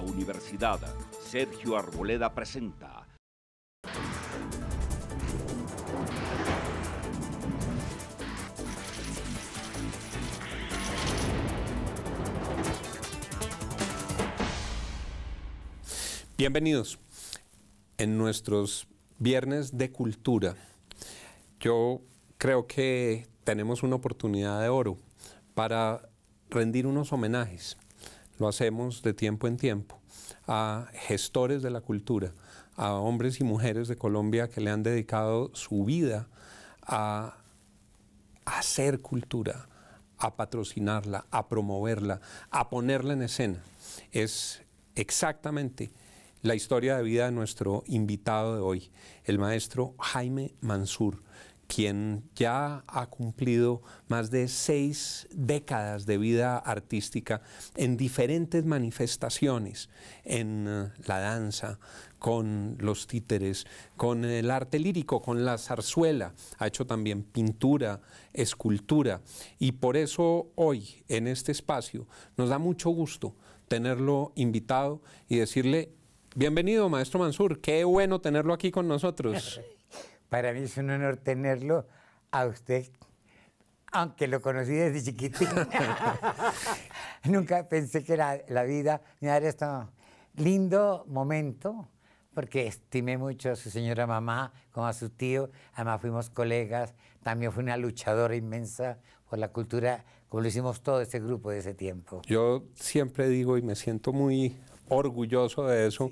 Universidad Sergio Arboleda presenta. Bienvenidos en nuestros viernes de cultura. Yo creo que tenemos una oportunidad de oro para rendir unos homenajes lo hacemos de tiempo en tiempo, a gestores de la cultura, a hombres y mujeres de Colombia que le han dedicado su vida a hacer cultura, a patrocinarla, a promoverla, a ponerla en escena. Es exactamente la historia de vida de nuestro invitado de hoy, el maestro Jaime Mansur, quien ya ha cumplido más de seis décadas de vida artística en diferentes manifestaciones, en eh, la danza, con los títeres, con el arte lírico, con la zarzuela, ha hecho también pintura, escultura, y por eso hoy en este espacio nos da mucho gusto tenerlo invitado y decirle, bienvenido maestro Mansur, qué bueno tenerlo aquí con nosotros. Para mí es un honor tenerlo a usted, aunque lo conocí desde chiquitín. Nunca pensé que la, la vida me daría este lindo momento porque estimé mucho a su señora mamá como a su tío, además fuimos colegas, también fue una luchadora inmensa por la cultura, como lo hicimos todo ese grupo de ese tiempo. Yo siempre digo y me siento muy orgulloso de eso,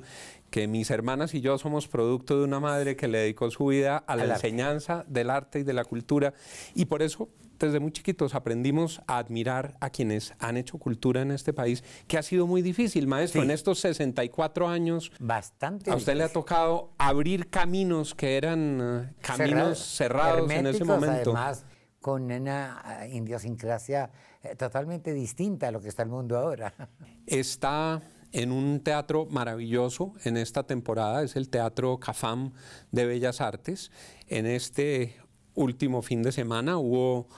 que mis hermanas y yo somos producto de una madre que le dedicó su vida a la enseñanza del arte y de la cultura, y por eso desde muy chiquitos aprendimos a admirar a quienes han hecho cultura en este país, que ha sido muy difícil, maestro. En estos 64 años, bastante. A usted le ha tocado abrir caminos que eran eh, caminos cerrados, en ese momento. Además, con una eh, idiosincrasia eh, totalmente distinta a lo que está el mundo ahora. Está en un teatro maravilloso en esta temporada, es el Teatro Cafam de Bellas Artes. En este último fin de semana hubo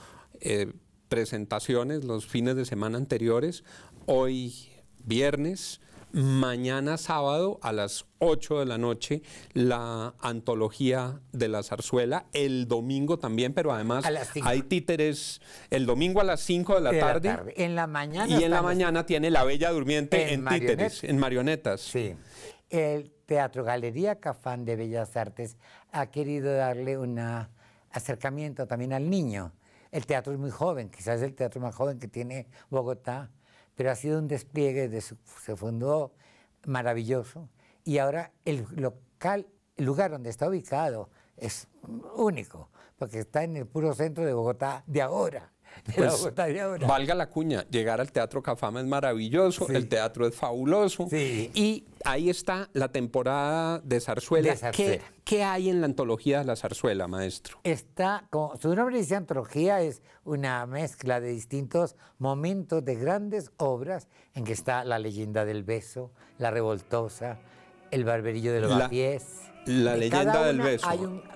eh, presentaciones los fines de semana anteriores, hoy viernes, mañana sábado a las 8 de la noche la antología de la zarzuela, el domingo también, pero además hay títeres el domingo a las 5 de la, tarde, En la mañana. Y en la mañana tiene La Bella Durmiente en, en títeres, en marionetas. El Teatro Galería Cafán de Bellas Artes ha querido darle un acercamiento también al niño el teatro es muy joven, quizás es el teatro más joven que tiene Bogotá, pero ha sido un despliegue, de su, se fundó maravilloso y ahora el local, el lugar donde está ubicado es único, porque está en el puro centro de Bogotá de ahora. Pues, valga la cuña, llegar al Teatro Cafama es maravilloso, el teatro es fabuloso. Y ahí está la temporada de zarzuela. ¿Qué, hay en la antología de la zarzuela, maestro? Está, como su nombre dice antología, es una mezcla de distintos momentos de grandes obras en que está la leyenda del beso, la revoltosa, el barberillo de los pies. La, leyenda del beso,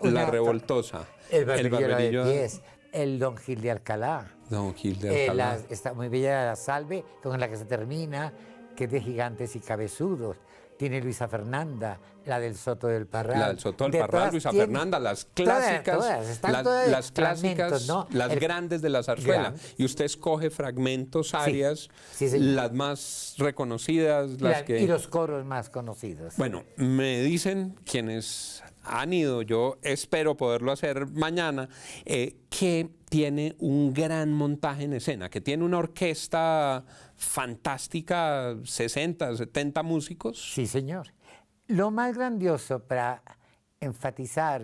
la revoltosa, el barberillo, de los pies, el Don Gil de Alcalá. Don Gil de eh, Alcalá. está muy bella la salve, con la que se termina, que es de gigantes y cabezudos tiene Luisa Fernanda, la del Soto del Parral. La del Soto del Parral, Luisa Fernanda, las clásicas, las clásicas, las grandes de la zarzuela. Y usted escoge fragmentos, áreas, las más reconocidas, las que... Y los coros más conocidos. Bueno, me dicen quienes han ido, yo espero poderlo hacer mañana, eh, que tiene un gran montaje en escena, que tiene una orquesta fantástica, 60, 70 músicos. Sí, señor. Lo más grandioso para enfatizar,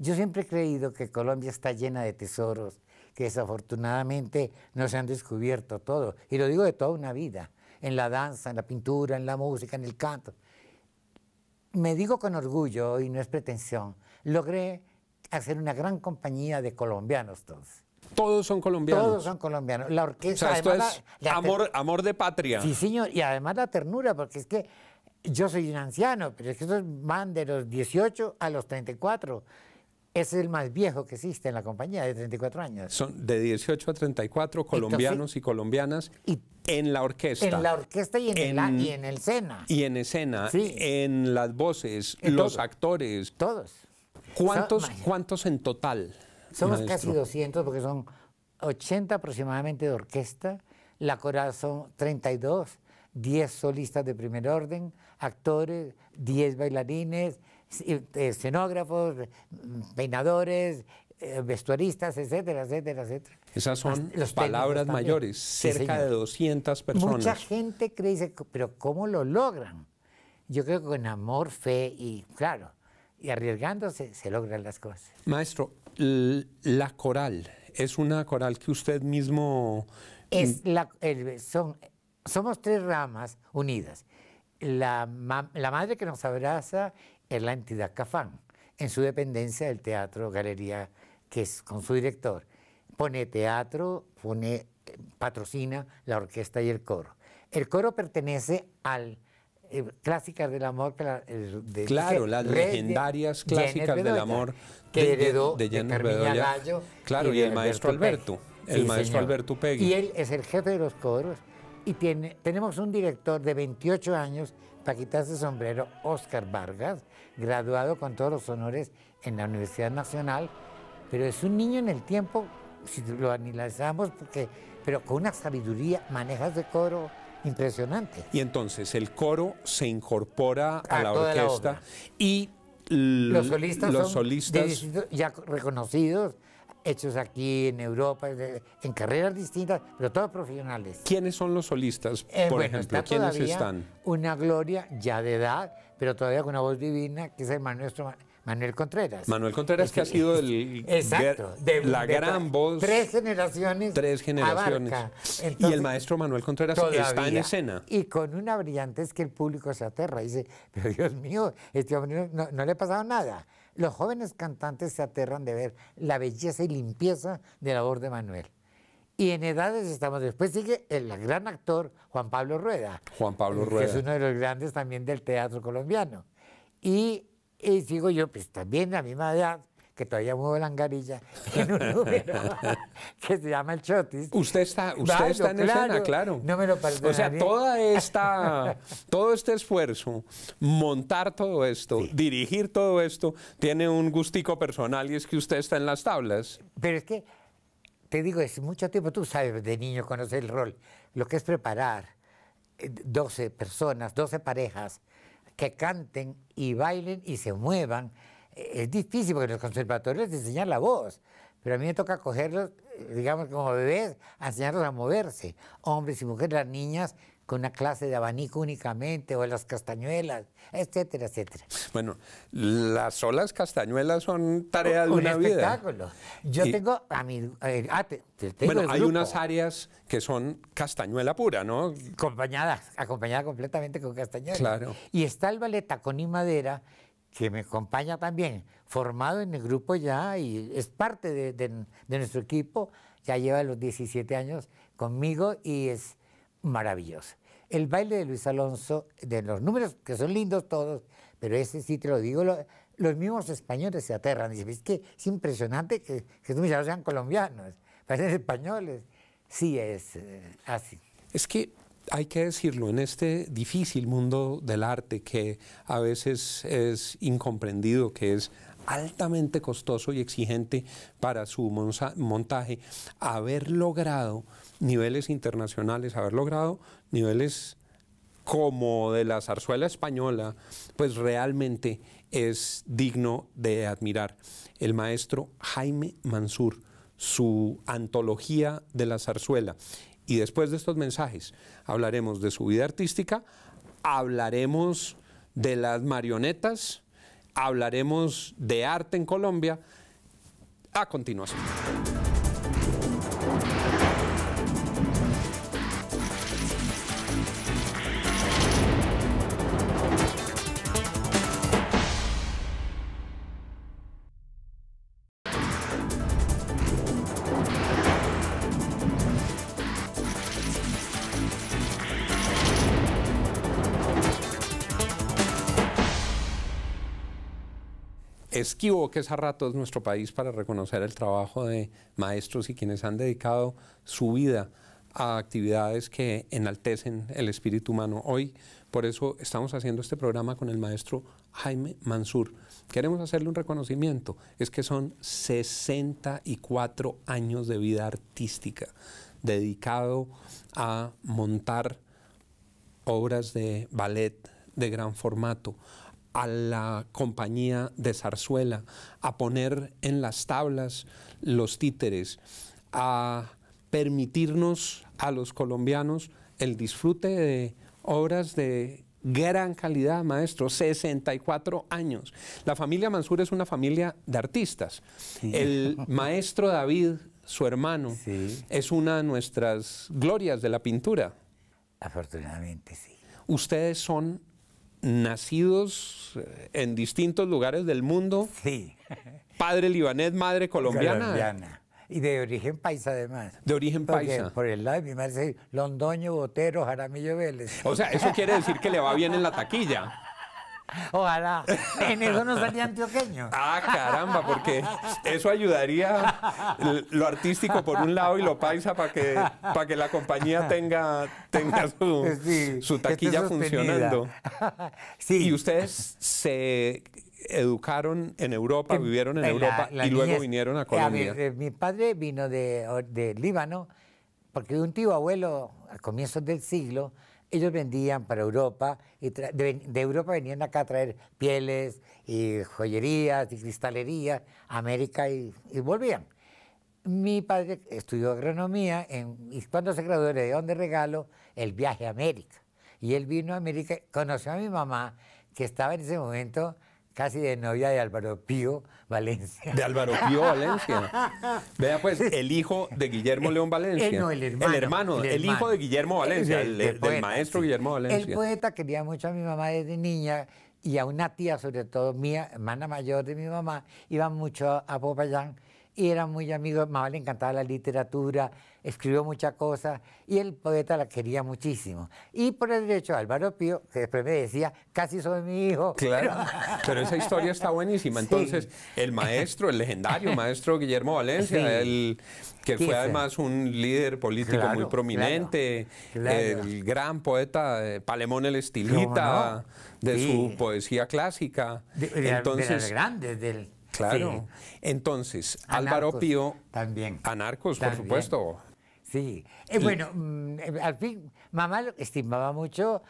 yo siempre he creído que Colombia está llena de tesoros que desafortunadamente no se han descubierto todos, y lo digo de toda una vida, en la danza, en la pintura, en la música, en el canto. Me digo con orgullo, y no es pretensión, logré hacer una gran compañía de colombianos todos. Todos son colombianos. Todos son colombianos. La orquesta. es amor, amor de patria. Sí, señor. Y además la ternura, porque es que yo soy un anciano, pero es que esos van de los 18 a los 34. es el más viejo que existe en la compañía, de 34 años. Son de 18 a 34 colombianos y colombianas y, en la orquesta. En la orquesta y en, el, y en el escena. Y en escena, en las voces, los actores. Todos. ¿Cuántos, ¿Cuántos en total? Somos casi 200 porque son 80 aproximadamente de orquesta, la coral son 32, 10 solistas de primer orden, actores, 10 bailarines, eh, escenógrafos, peinadores, eh, vestuaristas, etcétera, etcétera, etcétera. Esas son las palabras mayores, cerca de 200 personas. Mucha gente cree, dice, pero ¿cómo lo logran? Yo creo que con amor, fe y, claro, y arriesgándose se logran las cosas. Maestro, la coral, es una coral que usted mismo... son, somos tres ramas unidas. La, la madre que nos abraza es la entidad Cafán, en su dependencia del teatro, galería, que es con su director. Pone teatro, pone, eh, patrocina la orquesta y el coro. El coro pertenece al eh, clásicas del amor. claro, las legendarias clásicas del amor que heredó de, Gallo. Claro, y, el maestro Alberto. El maestro Alberto Y él es el jefe de los coros y tiene, tenemos un director de 28 años, Paquitas de sombrero, Oscar Vargas, graduado con todos los honores en la Universidad Nacional, pero es un niño en el tiempo, si lo analizamos, porque, pero con una sabiduría, manejas de coro, Impresionante. Y entonces el coro se incorpora a, la orquesta y los solistas, son ya reconocidos, hechos aquí en Europa, en carreras distintas, pero todos profesionales. ¿Quiénes son los solistas, eh, por ejemplo? ¿Quiénes están? Una Gloria ya de edad, pero todavía con una voz divina, que es el maestro Manuel Contreras. Manuel Contreras, que ha sido el, Exacto, de, la gran voz. Tres generaciones. Tres generaciones. y el maestro Manuel Contreras está en escena. Y con una brillantez que el público se aterra. dice, pero Dios mío, este hombre no, le ha pasado nada. Los jóvenes cantantes se aterran de ver la belleza y limpieza de la voz de Manuel. Y en edades estamos. Después sigue el gran actor Juan Pablo Rueda. Juan Pablo Rueda. Que es uno de los grandes también del teatro colombiano. Y y digo yo, pues también a mi madre que todavía muevo la angarilla en un número que se llama el Chotis. Usted está, usted está en claro, escena, claro. No me lo perdonaría. O sea, toda esta, todo este esfuerzo, montar todo esto, dirigir todo esto, tiene un gustico personal y es que usted está en las tablas. Pero es que, te digo, es mucho tiempo, tú sabes de niño, conoces el rol, lo que es preparar 12 eh, personas, 12 parejas, que canten y bailen y se muevan. Eh, es difícil porque en los conservatorios les enseñan la voz, pero a mí me toca cogerlos, eh, digamos, como bebés, a enseñarlos a moverse, hombres y mujeres, las niñas con una clase de abanico únicamente, o las castañuelas, etcétera, etcétera. Bueno, las solas castañuelas son tarea de una vida. un espectáculo. Yo tengo a mi... Eh, ah, bueno, hay unas áreas que son castañuela pura, ¿no? Acompañada, acompañada completamente con castañuelas. Claro. Y está el ballet Tacón y Madera, que me acompaña también, formado en el grupo ya y es parte de, de nuestro equipo, ya lleva los 17 años conmigo y es Maravilloso. El baile de Luis Alonso, de los números que son lindos todos, pero ese sí te lo digo, los mismos españoles se aterran. Dicen, es que es impresionante que, estos muchachos sean colombianos, parecen españoles. Sí, es eh, así. Es que hay que decirlo, en este difícil mundo del arte que a veces es incomprendido, que es altamente costoso y exigente para su montaje, haber logrado niveles internacionales, haber logrado niveles como de la zarzuela española, pues realmente es digno de admirar. El maestro Jaime Mansur, su antología de la zarzuela. Y después de estos mensajes hablaremos de su vida artística, hablaremos de las marionetas, hablaremos de arte en Colombia a continuación. esquivo que es a ratos nuestro país para reconocer el trabajo de maestros y quienes han dedicado su vida a actividades que enaltecen el espíritu humano. Hoy, por eso, estamos haciendo este programa con el maestro Jaime Mansur. Queremos hacerle un reconocimiento. Es que son 64 años de vida artística dedicado a montar obras de ballet de gran formato, a la compañía de zarzuela, a poner en las tablas los títeres, a permitirnos a los colombianos el disfrute de obras de gran calidad, maestro, 64 años. La familia Mansur es una familia de artistas. El maestro David, su hermano, es una de nuestras glorias de la pintura. Afortunadamente, sí. Ustedes son nacidos eh, en distintos lugares del mundo. Sí. Padre libanés, madre colombiana. colombiana. Y de origen paisa además. De origen paisa. Por el lado de mi madre, Londoño, Botero, Jaramillo Vélez. O sea, eso quiere decir que le va bien en la taquilla. Ojalá. En eso no salía antioqueño. Ah, caramba, porque eso ayudaría lo artístico por un lado y lo paisa para que, para que la compañía tenga, su, taquilla funcionando. Sí. Y ustedes se educaron en Europa, vivieron en Europa y luego vinieron a Colombia. A mi, eh, mi, padre vino de, Líbano porque un tío abuelo a comienzos del siglo ellos vendían para Europa y de, Europa venían acá a traer pieles y joyerías y cristalería, América y, volvían. Mi padre estudió agronomía en, y cuando se graduó le dio de regalo el viaje a América. Y él vino a América, conoció a mi mamá que estaba en ese momento casi de novia de Álvaro Pío Valencia. De Álvaro Pío Valencia. Vea pues, el hijo de Guillermo León Valencia. El, eh, no, el hermano. El hermano, el, hijo de Guillermo Valencia, el, del maestro Guillermo Valencia. El poeta quería mucho a mi mamá desde niña y a una tía, sobre todo mía, hermana mayor de mi mamá, iban mucho a Popayán y eran muy amigos. Mamá le encantaba la literatura, escribió muchas cosas y el poeta la quería muchísimo. Y por el derecho Álvaro Pío, que después me decía, casi soy mi hijo. Claro, pero, esa historia está buenísima. Entonces, el maestro, el legendario maestro Guillermo Valencia, que fue además un líder político muy prominente, el gran poeta eh, Palemón el Estilita, de su poesía clásica. De, Entonces, de grandes del... Claro. Entonces, Álvaro Pío. También. Anarcos, por supuesto. Sí, eh, bueno, mm, eh, al fin, mamá lo estimaba mucho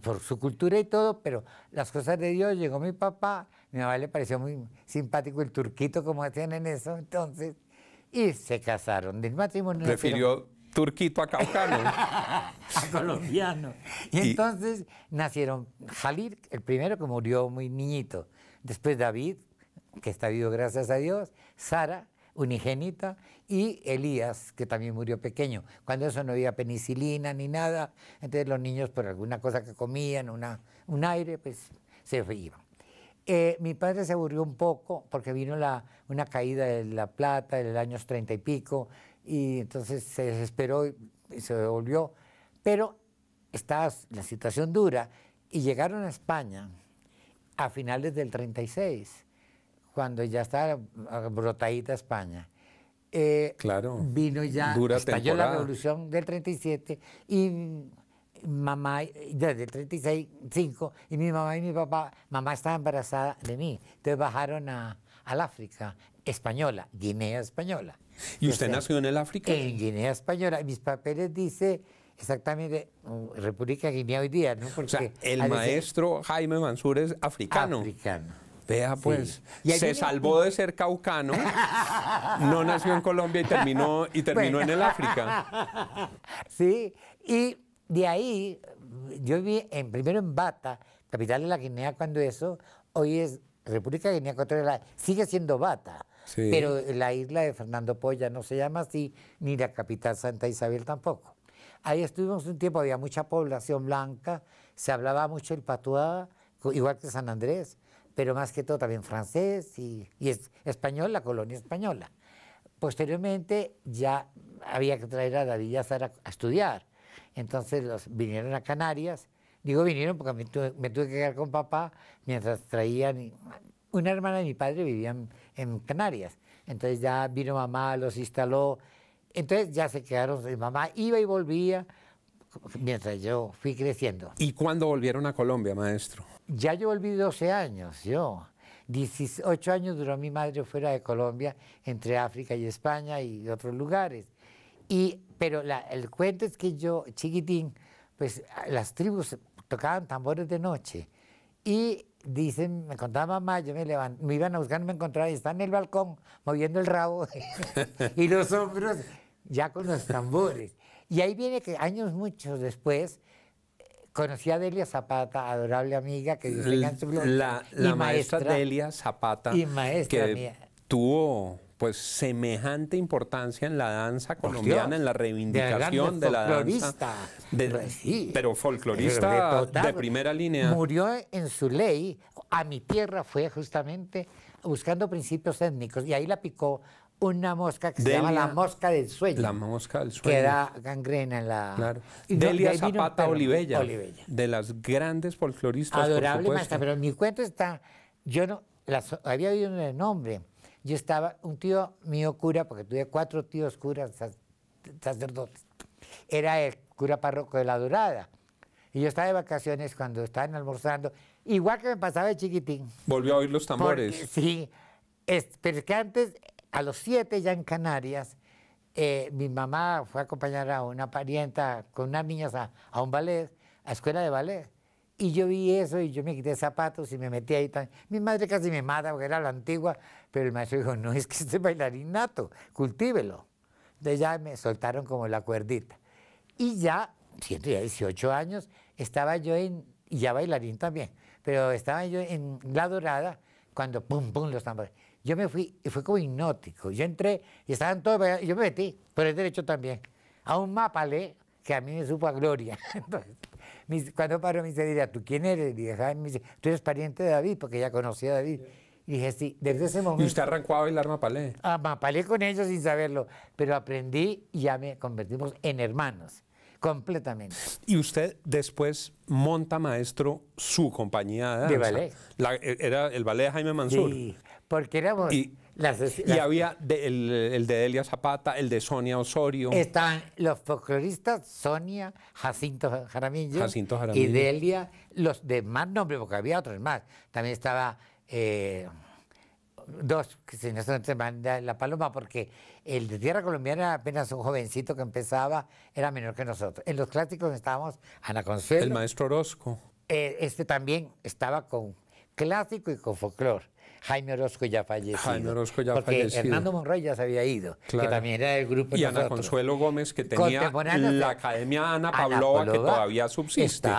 por su cultura y todo, pero las cosas de Dios, llegó mi papá, mi mamá le pareció muy simpático el turquito como hacían en eso entonces, y se casaron. Del matrimonio. Prefirió turquito a caucano. a colombiano. Y, y, entonces nacieron Jalil, el primero que murió muy niñito, después David, que está vivo gracias a Dios, Sara, unigénita, y Elías, que también murió pequeño. Cuando eso no había penicilina ni nada, entonces los niños por alguna cosa que comían, un aire, pues se iban. Eh, mi padre se aburrió un poco porque vino la, una caída de la plata en los años treinta y pico y entonces se desesperó y se volvió. Pero estaba la situación dura y llegaron a España a finales del 36 cuando ya estaba ah, brotadita España. Eh, claro. Vino ya, la revolución del 37 y mamá, desde del 36, 5, y mi mamá y mi papá, mamá estaba embarazada de mí. Entonces bajaron a, al África española, Guinea española. ¿Y usted nació en el África? En Guinea española. Mis papeles dice exactamente uh, República Guinea hoy día, ¿no? o sea, el maestro Jaime Mansur es africano. Africano. Vea pues, se salvó de ser caucano, no nació en Colombia y terminó, y terminó en el África. Sí, y de ahí yo viví en, primero en Bata, capital de la Guinea cuando eso, hoy es República Guinea sigue siendo Bata, pero la isla de Fernando Polla no se llama así, ni la capital Santa Isabel tampoco. Ahí estuvimos un tiempo, había mucha población blanca, se hablaba mucho el patuá, igual que San Andrés pero más que todo también francés y, es, español, la colonia española. Posteriormente ya había que traer a David Yazar a, a estudiar, entonces los, vinieron a Canarias, digo vinieron porque me tuve, que quedar con papá mientras traían, una hermana de mi padre vivía en, Canarias, entonces ya vino mamá, los instaló, entonces ya se quedaron, mamá iba y volvía mientras yo fui creciendo. ¿Y cuándo volvieron a Colombia, maestro? ya yo volví 12 años, yo. 18 años duró mi madre fuera de Colombia, entre África y España y otros lugares. Y, pero el cuento es que yo, chiquitín, pues las tribus tocaban tambores de noche. Y dicen, me contaba mamá, yo me levanté, me iban a buscar, me encontraba y están en el balcón moviendo el rabo y los hombros ya con los tambores. Y ahí viene que años muchos después Conocí a Delia Zapata, adorable amiga que dice su La, maestra, Delia Zapata. que Tuvo pues semejante importancia en la danza colombiana, en la reivindicación de, la danza. Pues pero folclorista de primera línea. Murió en su ley, a mi tierra fue justamente buscando principios étnicos y ahí la picó una mosca que se llama la mosca del sueño. La mosca del sueño. Que da gangrena en la... Delia de Zapata Olivella, De las grandes folcloristas, Adorable pero mi cuento está... Yo no... había oído el nombre. Yo estaba... Un tío mío cura, porque tuve cuatro tíos curas sacerdotes. Era el cura párroco de La Dorada. Y yo estaba de vacaciones cuando estaban almorzando. Igual que me pasaba de chiquitín. Volvió a oír los tambores. sí. pero es que antes a los siete ya en Canarias, eh, mi mamá fue a acompañar a una parienta con unas niñas a, un ballet, a escuela de ballet. Y yo vi eso y yo me quité zapatos y me metí ahí. Tan... Mi madre casi me mata porque era la antigua, pero el maestro dijo, no, es que este bailarín nato, cultívelo. Entonces ya me soltaron como la cuerdita. Y ya, siendo ya 18 años, estaba yo en, y ya bailarín también, pero estaba yo en La Dorada cuando pum, pum los tambores yo me fui y fue como hipnótico. Yo entré y estaban todos, yo me metí, por el derecho también, a un mapalé que a mí me supo a gloria. Entonces, mis, cuando paró me dice, ¿tú quién eres? Y dije, me dice, tú eres pariente de David, porque ya conocía a David. Y dije, sí, desde ese momento. ¿Y usted arrancó a bailar mapalé? Ah, mapalé con ellos sin saberlo, pero aprendí y ya me convertimos en hermanos completamente. Y usted después monta, maestro, su compañía de De ballet. E, era el ballet de Jaime Mansur. Sí porque éramos... Y, las, y había el, de Delia Zapata, el de Sonia Osorio. Estaban los folcloristas Sonia, Jacinto Jaramillo, Jacinto Jaramillo. y Delia, los de más nombres porque había otros más. También estaba eh, dos, que se no se la paloma, porque el de Tierra Colombiana era apenas un jovencito que empezaba, era menor que nosotros. En los clásicos estábamos Ana Consuelo. El maestro Orozco. Eh, este también estaba con clásico y con folclor Jaime Orozco ya falleció. Jaime porque Hernando Monroy ya se había ido, que también era del grupo. Y Ana Consuelo Gómez, que tenía la Academia Ana Pavlova, que todavía subsiste.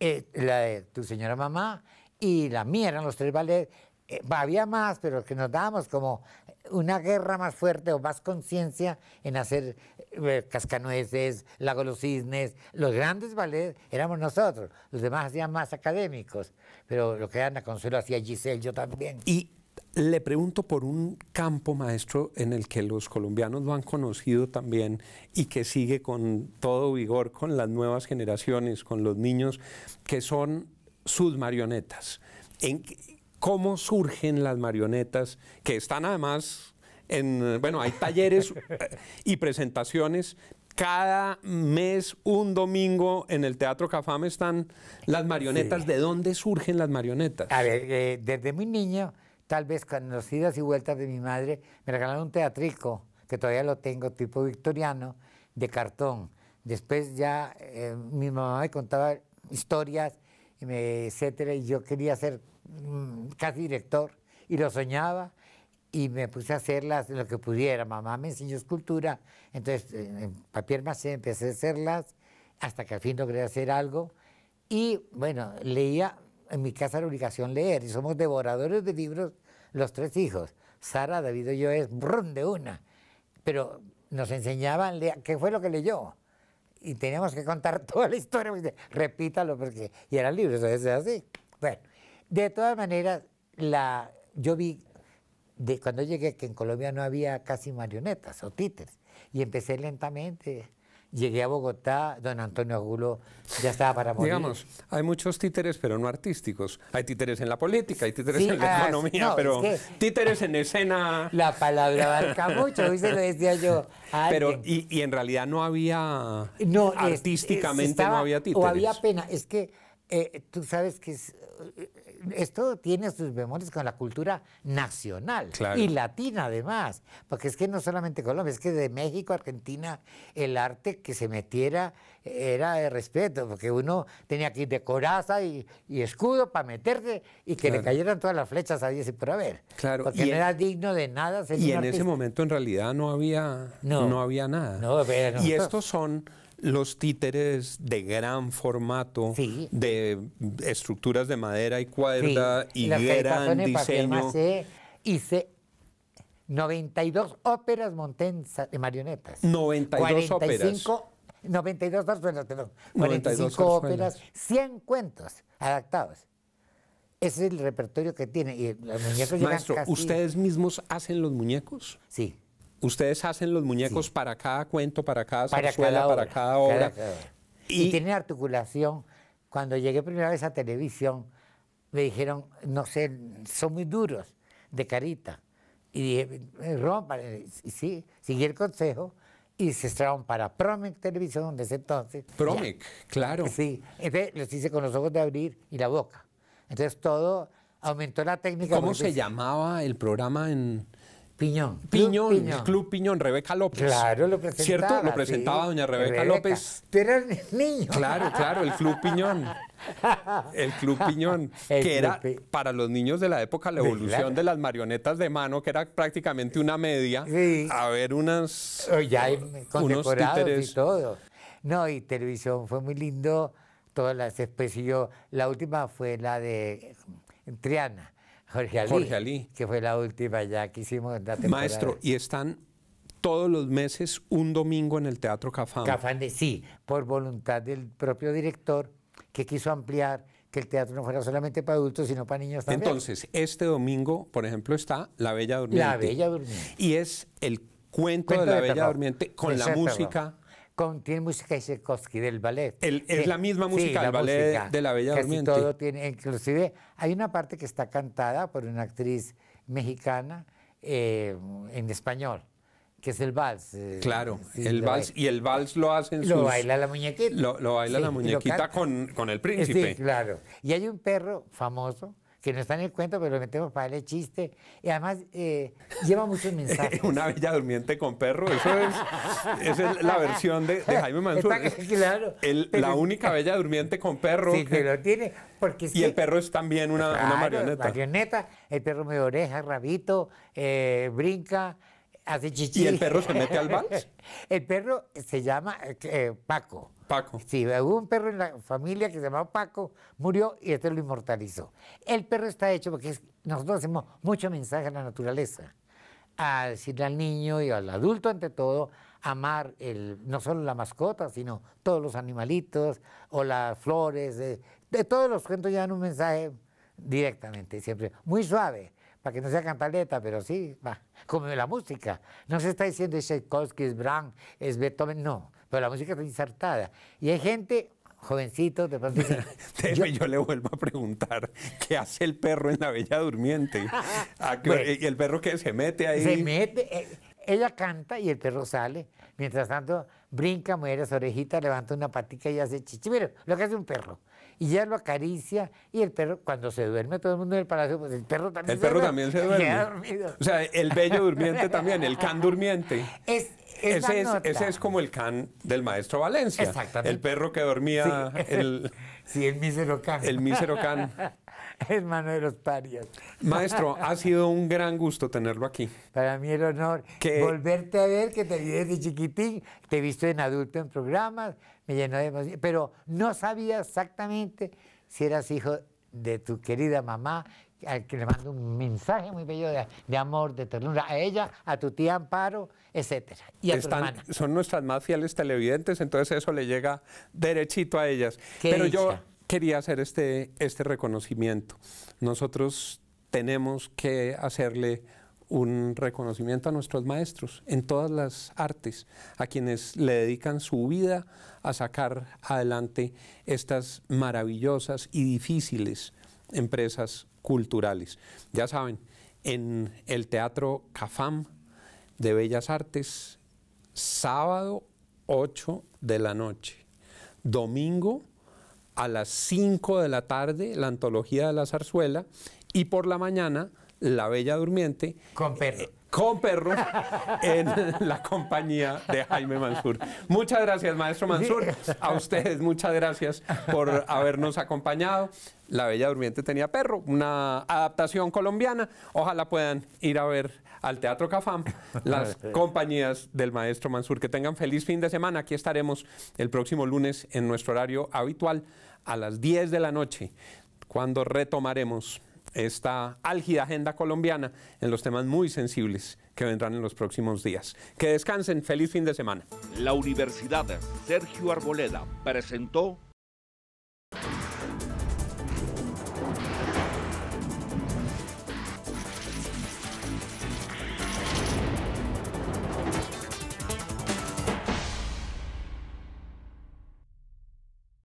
Eh, la de tu señora mamá y la mía eran los tres ballets. Eh, había más, pero que nos dábamos como una guerra más fuerte o más conciencia en hacer eh, cascanueces, lago los cisnes. Los grandes ballets éramos nosotros, los demás hacían más académicos pero lo que Ana Consuelo hacía Giselle, yo también. Y le pregunto por un campo maestro en el que los colombianos lo han conocido también y que sigue con todo vigor con las nuevas generaciones, con los niños, que son sus marionetas. En, ¿Cómo surgen las marionetas que están además en, eh, bueno, hay talleres eh, y presentaciones, cada mes, un domingo, en el Teatro Cafam están las marionetas. ¿De dónde surgen las marionetas? A ver, eh, desde muy niño, tal vez con las idas y vueltas de mi madre, me regalaron un teatrico, que todavía lo tengo, tipo victoriano, de cartón. Después ya eh, mi mamá me contaba historias, etcétera, y yo quería ser mm, casi director, y lo soñaba, y me puse a hacerlas lo que pudiera. Mamá me enseñó escultura, entonces eh, en papel macé empecé a hacerlas hasta que al fin logré hacer algo. Y bueno, leía, en mi casa era obligación leer, y somos devoradores de libros los tres hijos. Sara, David y yo es brum de una. Pero nos enseñaban, ¿qué fue lo que leyó? Y teníamos que contar toda la historia, repítalo, porque, y eran libros, entonces es así. Bueno, de todas maneras, la, yo vi cuando llegué, que en Colombia no había casi marionetas o títeres, y empecé lentamente. Llegué a Bogotá, don Antonio Agulo ya estaba para morir. Digamos, hay muchos títeres, pero no artísticos. Hay títeres en la política, hay títeres en la ah, economía, pero títeres en escena... La palabra abarca mucho, hoy lo decía yo Pero, y, en realidad no había... No, artísticamente no había títeres. O había pena, es que eh, tú sabes que eh, esto tiene sus memorias con la cultura nacional y latina además, porque es que no solamente Colombia, es que de México Argentina el arte que se metiera era de respeto, porque uno tenía que ir de coraza y, escudo para meterse y que le cayeran todas las flechas a 10 y por haber. Claro. Porque no era digno de nada. Ser y en ese momento en realidad no había, no, había nada. y estos son los títeres de gran formato, de estructuras de madera y cuerda y gran diseño. Eh, hice 92 óperas montensa de eh, marionetas. 92 óperas. 92 perdón. 45 92 óperas, 100 cuentos adaptados. Ese es el repertorio que tiene. Maestro, ¿ustedes mismos hacen los muñecos? Sí ustedes hacen los muñecos para cada cuento, para cada para cada para cada obra. Y, tienen articulación. Cuando llegué primera vez a televisión, me dijeron, no sé, son muy duros, de carita. Y dije, eh, rompa. Y sí, seguí el consejo y se extraban para Promec Televisión desde entonces. Promec, claro. Sí, entonces los hice con los ojos de abrir y la boca. Entonces todo aumentó la técnica. ¿Cómo se pues llamaba el programa en...? Piñón. Piñón, Club Piñón, Rebeca López. Claro, lo presentaba. ¿Cierto? Lo presentaba doña Rebeca, López. Pero eras niño. Claro, claro, el Club Piñón. El Club Piñón, que era para los niños de la época la evolución de las marionetas de mano, que era prácticamente una media, a ver unas... Oh, ya hay unos y todo. No, y televisión fue muy lindo, todas las especies. la última fue la de Triana Jorge Ali, Que fue la última ya que hicimos la Maestro, y están todos los meses un domingo en el Teatro Cafán. Cafán, de, sí, por voluntad del propio director que quiso ampliar que el teatro no fuera solamente para adultos, sino para niños también. Entonces, este domingo, por ejemplo, está La Bella Durmiente. La Bella Durmiente. Y es el cuento, de La Bella Durmiente con la música con, tiene música de Tchaikovsky del ballet. es la misma música el ballet de la Bella casi Todo tiene, inclusive hay una parte que está cantada por una actriz mexicana eh, en español que es el vals. Eh, claro, el vals y el vals lo hacen sus... Lo baila la muñequita. Lo, baila la muñequita con, con, el príncipe. Sí, claro. Y hay un perro famoso que no está en el cuento, pero lo metemos para darle chiste. Y además eh, lleva muchos mensajes. Una bella durmiente con perro, eso es, esa es la versión de, Jaime Mansur. la única bella durmiente con perro. que, tiene. y el perro es también una, una marioneta. El perro me oreja, rabito, eh, brinca. Hace chichis ¿Y el perro se mete al vals? el perro se llama eh, Paco. Paco. Sí, hubo un perro en la familia que se llamaba Paco, murió y este lo inmortalizó. El perro está hecho porque nosotros hacemos mucho mensaje a la naturaleza, a decirle al niño y al adulto ante todo, amar el, no solo la mascota, sino todos los animalitos o las flores, eh, de, todos los cuentos llevan un mensaje directamente, siempre muy suave para que no sea cantaleta, pero sí, va, como la música. No se está diciendo es Tchaikovsky, es Brahms, es Beethoven, no pero la música está insertada. Y hay gente, jovencito, de pronto yo, le vuelvo a preguntar, ¿qué hace el perro en la Bella Durmiente? ¿Y el perro que se mete ahí? Se mete, eh, ella canta y el perro sale. Mientras tanto, brinca, mueve las orejitas, levanta una patica y hace chichi. Mira, lo que hace un perro y ya lo acaricia y el perro cuando se duerme todo el mundo en el palacio pues el perro también se duerme. el perro también se duerme o sea el bello durmiente también el can durmiente es, ese, es, como el can del maestro Valencia Exactamente. el perro que dormía sí. el sí el mísero can el mísero can hermano de los parias. Maestro, ha sido un gran gusto tenerlo aquí. Para mí el honor volverte a ver, que te vi desde chiquitín, te he visto en adulto en programas, me llenó de pero no sabía exactamente si eras hijo de tu querida mamá, al que le mando un mensaje muy bello de, amor, de ternura, a ella, a tu tía Amparo, etcétera, y a Están, tu Son nuestras más fieles televidentes, entonces eso le llega derechito a ellas. Pero yo quería hacer este, este reconocimiento. Nosotros tenemos que hacerle un reconocimiento a nuestros maestros en todas las artes, a quienes le dedican su vida a sacar adelante estas maravillosas y difíciles empresas culturales. Ya saben, en el Teatro Cafam de Bellas Artes, sábado 8 de la noche, domingo a las 5 de la tarde, la antología de la zarzuela, y por la mañana, la Bella Durmiente. Con eh, perro. con en la compañía de Jaime Mansur. Muchas gracias, maestro Mansur. A ustedes, muchas gracias por habernos acompañado. La Bella Durmiente tenía perro, una adaptación colombiana. Ojalá puedan ir a ver al Teatro Cafam las compañías del maestro Mansur. Que tengan feliz fin de semana. Aquí estaremos el próximo lunes en nuestro horario habitual a las 10 de la noche, cuando retomaremos esta álgida agenda colombiana en los temas muy sensibles que vendrán en los próximos días. Que descansen, feliz fin de semana. La Universidad Sergio Arboleda presentó